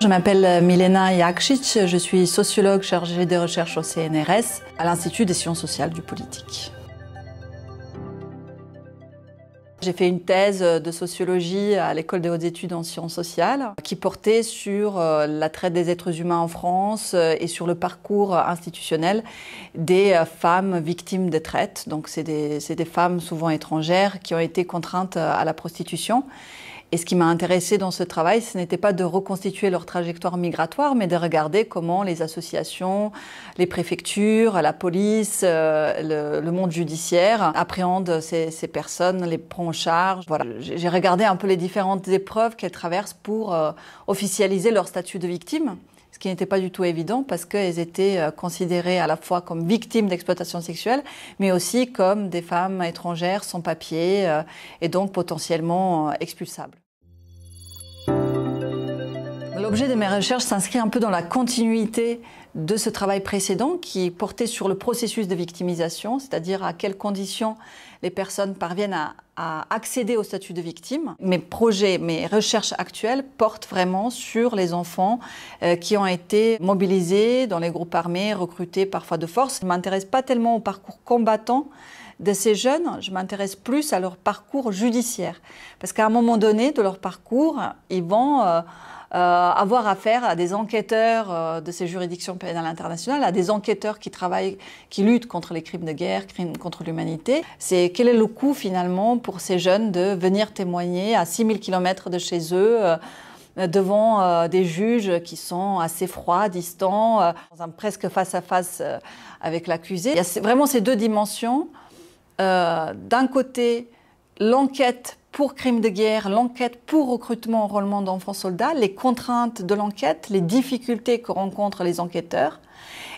Je m'appelle Milena Jakšić, je suis sociologue chargée des recherches au CNRS, à l'Institut des sciences sociales du politique. J'ai fait une thèse de sociologie à l'école des hautes études en sciences sociales qui portait sur euh, la traite des êtres humains en France euh, et sur le parcours institutionnel des euh, femmes victimes des traites. Donc c'est des femmes souvent étrangères qui ont été contraintes à la prostitution et ce qui m'a intéressé dans ce travail, ce n'était pas de reconstituer leur trajectoire migratoire, mais de regarder comment les associations, les préfectures, la police, euh, le, monde judiciaire appréhendent ces, personnes, les prend en charge. Voilà. J'ai regardé un peu les différentes épreuves qu'elles traversent pour euh, officialiser leur statut de victime ce qui n'était pas du tout évident parce qu'elles étaient euh, considérées à la fois comme victimes d'exploitation sexuelle, mais aussi comme des femmes étrangères sans papier euh, et donc potentiellement euh, expulsables. L'objet de mes recherches s'inscrit un peu dans la continuité de ce travail précédent qui portait sur le processus de victimisation, c'est-à-dire à quelles conditions les personnes parviennent à, accéder au statut de victime. Mes projets, mes recherches actuelles portent vraiment sur les enfants euh, qui ont été mobilisés dans les groupes armés, recrutés parfois de force. Je ne m'intéresse pas tellement au parcours combattant de ces jeunes, je m'intéresse plus à leur parcours judiciaire. Parce qu'à un moment donné de leur parcours, ils vont... Euh, euh, avoir affaire à des enquêteurs euh, de ces juridictions pénales internationales, à des enquêteurs qui travaillent, qui luttent contre les crimes de guerre, crimes contre l'humanité. C'est quel est le coût finalement pour ces jeunes de venir témoigner à 6000 km de chez eux euh, devant des juges qui sont assez froids, distants, dans un presque face à face avec l'accusé. Il y a vraiment ces deux dimensions. D'un côté, l'enquête pour crimes de guerre, l'enquête pour recrutement, enrôlement d'enfants soldats, les contraintes de l'enquête, les difficultés que rencontrent les enquêteurs.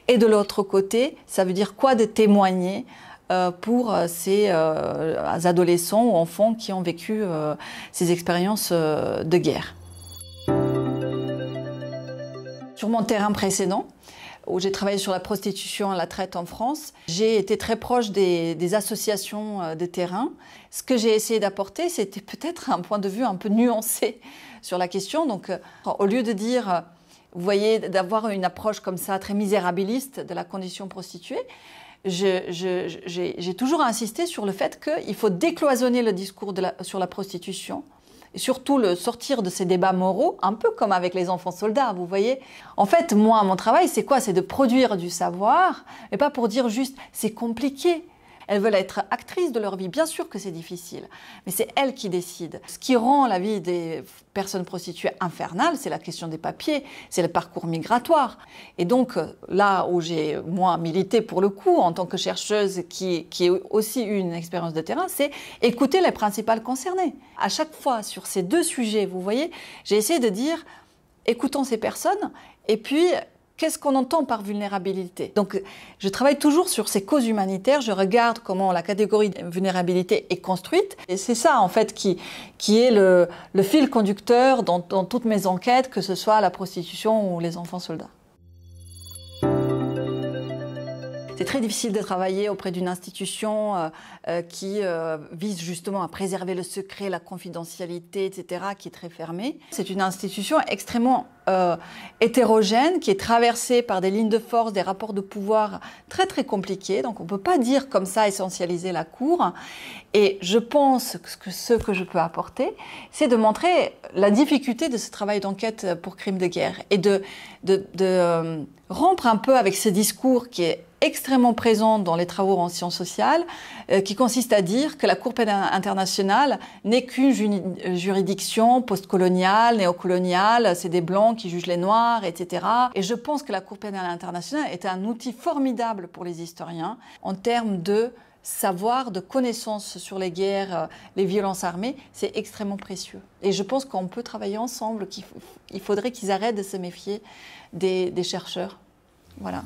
Et de l'autre côté, ça veut dire quoi de témoigner euh, pour euh, ces euh, adolescents ou enfants qui ont vécu ces expériences de guerre. Sur mon terrain précédent, où j'ai travaillé sur la prostitution et la traite en France. J'ai été très proche des, associations euh, de terrain. Ce que j'ai essayé d'apporter, c'était peut-être un point de vue un peu nuancé sur la question. Donc, euh, au lieu de dire, euh, vous voyez, d'avoir une approche comme ça, très misérabiliste de la condition prostituée, j'ai toujours insisté sur le fait qu'il faut décloisonner le discours sur la prostitution surtout le sortir de ces débats moraux, un peu comme avec les enfants soldats, vous voyez. En fait, moi, mon travail, c'est quoi C'est de produire du savoir, et pas pour dire juste c'est compliqué, elles veulent être actrices de leur vie. Bien sûr que c'est difficile, mais c'est elles qui décident. Ce qui rend la vie des personnes prostituées infernale, c'est la question des papiers, c'est le parcours migratoire. Et donc là où j'ai, moi, milité pour le coup, en tant que chercheuse qui, qui est aussi une expérience de terrain, c'est écouter les principales concernées. À chaque fois, sur ces deux sujets, vous voyez, j'ai essayé de dire, écoutons ces personnes, et puis Qu'est-ce qu'on entend par vulnérabilité Donc, je travaille toujours sur ces causes humanitaires. Je regarde comment la catégorie de vulnérabilité est construite. Et c'est ça, en fait, qui, qui est le, fil conducteur dans toutes mes enquêtes, que ce soit la prostitution ou les enfants soldats. C'est très difficile de travailler auprès d'une institution euh, euh, qui euh, vise justement à préserver le secret, la confidentialité, etc., qui est très fermée. C'est une institution extrêmement hétérogène, qui est traversée par des lignes de force, des rapports de pouvoir très très compliqués. Donc on ne peut pas dire comme ça essentialiser la Cour. Et je pense que ce que je peux apporter, c'est de montrer la difficulté de ce travail d'enquête pour crimes de guerre et de, de, de rompre un peu avec ce discours qui est extrêmement présente dans les travaux en sciences sociales, euh, qui consiste à dire que la Cour pénale internationale n'est qu'une euh, juridiction postcoloniale, néocoloniale, c'est des blancs qui jugent les noirs, etc. Et je pense que la Cour pénale internationale est un outil formidable pour les historiens en termes de savoir, de connaissances sur les guerres, euh, les violences armées, c'est extrêmement précieux. Et je pense qu'on peut travailler ensemble, qu'il faudrait qu'ils arrêtent de se méfier des chercheurs. Voilà.